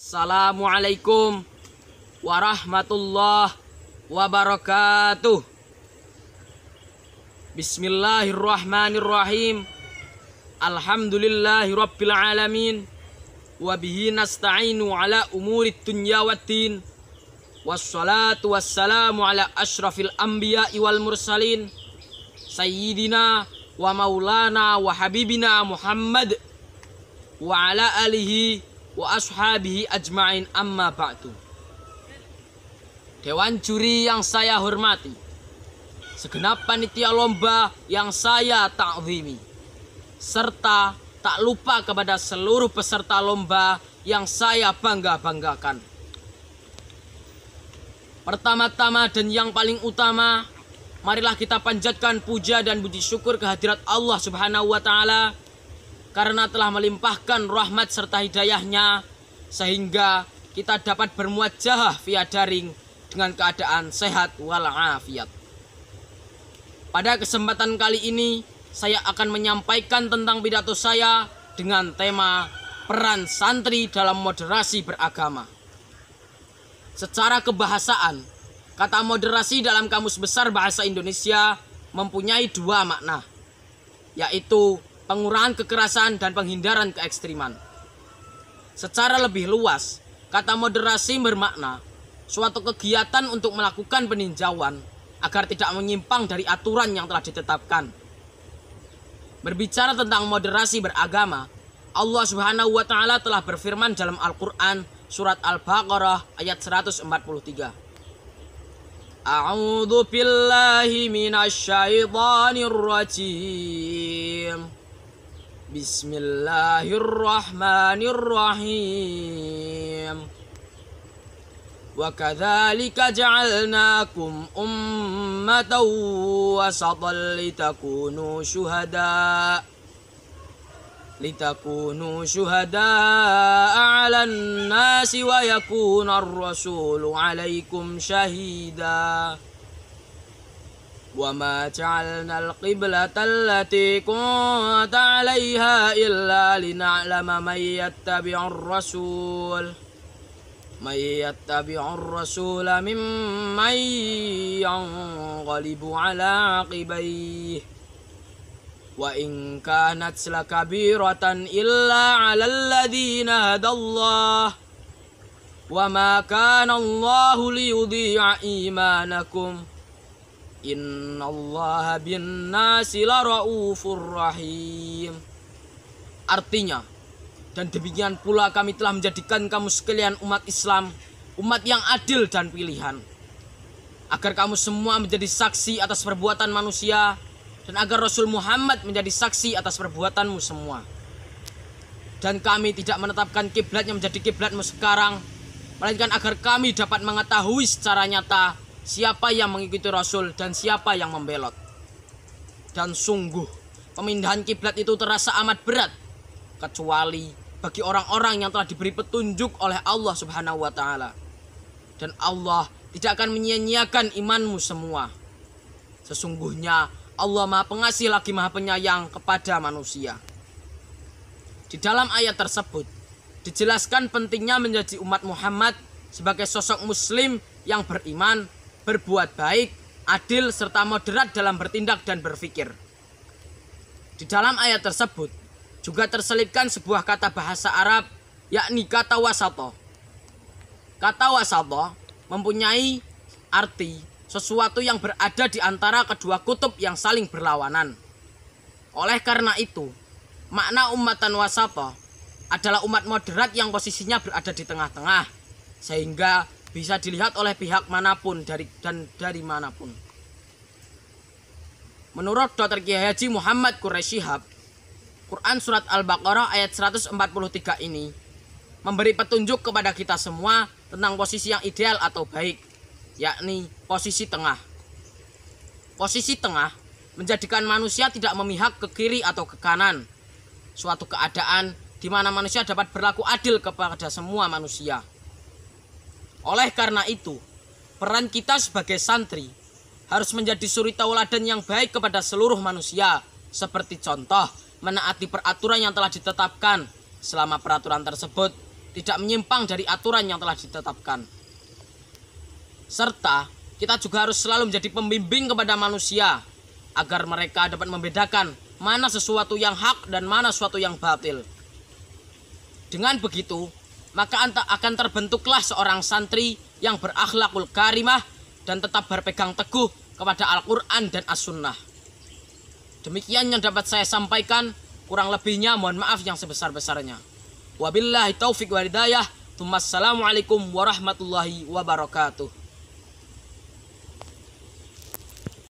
Assalamualaikum warahmatullahi wabarakatuh. Bismillahirrahmanirrahim. Alhamdulillahi rabbil alamin. Wabihi nasta'inu ala umuri dunya waddin. Wassalatu wassalamu ala ashrafil anbiya wal mursalin. Sayyidina wa maulana wa habibina Muhammad wa ala alihi wa ashabihi ajma'in amma ba'du. Dewan juri yang saya hormati, segenap panitia lomba yang saya takwimi, serta tak lupa kepada seluruh peserta lomba yang saya bangga-banggakan. Pertama-tama dan yang paling utama, marilah kita panjatkan puja dan puji syukur kehadirat Allah Subhanahu wa taala karena telah melimpahkan rahmat serta hidayahnya sehingga kita dapat bermuajah via daring dengan keadaan sehat walafiat. Pada kesempatan kali ini saya akan menyampaikan tentang pidato saya dengan tema peran santri dalam moderasi beragama. Secara kebahasaan, kata moderasi dalam Kamus Besar Bahasa Indonesia mempunyai dua makna, yaitu pengurangan kekerasan dan penghindaran keekstriman. Secara lebih luas, kata moderasi bermakna suatu kegiatan untuk melakukan peninjauan agar tidak menyimpang dari aturan yang telah ditetapkan. Berbicara tentang moderasi beragama, Allah Subhanahu wa taala telah berfirman dalam Al-Qur'an surat Al-Baqarah ayat 143. A'udzu billahi minasy syaithanir rajim. بسم الله الرحمن الرحيم وكذلك جعلناكم أمة وسطا لتكونوا شهداء لتكونوا شهداء على الناس ويكون الرسول عليكم شهيداً وما جعلنا القبلة التي كنت عليها إلا لنعلم من يتبع الرسول من يتبع الرسول ممن ينغلب على عقبيه وإن كانت لكبيرة إلا على الذين هدى الله وما كان الله ليضيع إيمانكم ۖ Inna Allah bin nasi rahim Artinya Dan demikian pula kami telah menjadikan kamu sekalian umat Islam Umat yang adil dan pilihan Agar kamu semua menjadi saksi atas perbuatan manusia Dan agar Rasul Muhammad menjadi saksi atas perbuatanmu semua Dan kami tidak menetapkan kiblatnya menjadi kiblatmu sekarang Melainkan agar kami dapat mengetahui secara nyata siapa yang mengikuti Rasul dan siapa yang membelot. Dan sungguh, pemindahan kiblat itu terasa amat berat, kecuali bagi orang-orang yang telah diberi petunjuk oleh Allah Subhanahu wa taala. Dan Allah tidak akan menyia-nyiakan imanmu semua. Sesungguhnya Allah Maha Pengasih lagi Maha Penyayang kepada manusia. Di dalam ayat tersebut dijelaskan pentingnya menjadi umat Muhammad sebagai sosok muslim yang beriman berbuat baik, adil, serta moderat dalam bertindak dan berpikir. Di dalam ayat tersebut juga terselipkan sebuah kata bahasa Arab yakni kata wasato. Kata wasato mempunyai arti sesuatu yang berada di antara kedua kutub yang saling berlawanan. Oleh karena itu, makna umatan wasato adalah umat moderat yang posisinya berada di tengah-tengah sehingga bisa dilihat oleh pihak manapun dari dan dari manapun. Menurut Dr. Kiai Haji Muhammad Quraisy Quran surat Al-Baqarah ayat 143 ini memberi petunjuk kepada kita semua tentang posisi yang ideal atau baik, yakni posisi tengah. Posisi tengah menjadikan manusia tidak memihak ke kiri atau ke kanan. Suatu keadaan di mana manusia dapat berlaku adil kepada semua manusia. Oleh karena itu, peran kita sebagai santri harus menjadi suri tauladan yang baik kepada seluruh manusia. Seperti contoh, menaati peraturan yang telah ditetapkan selama peraturan tersebut tidak menyimpang dari aturan yang telah ditetapkan. Serta, kita juga harus selalu menjadi pembimbing kepada manusia agar mereka dapat membedakan mana sesuatu yang hak dan mana sesuatu yang batil. Dengan begitu, maka akan terbentuklah seorang santri yang berakhlakul karimah dan tetap berpegang teguh kepada Al-Quran dan As-Sunnah. Demikian yang dapat saya sampaikan, kurang lebihnya mohon maaf yang sebesar-besarnya. Wabillahi taufiq walidayah, tumassalamualaikum warahmatullahi wabarakatuh.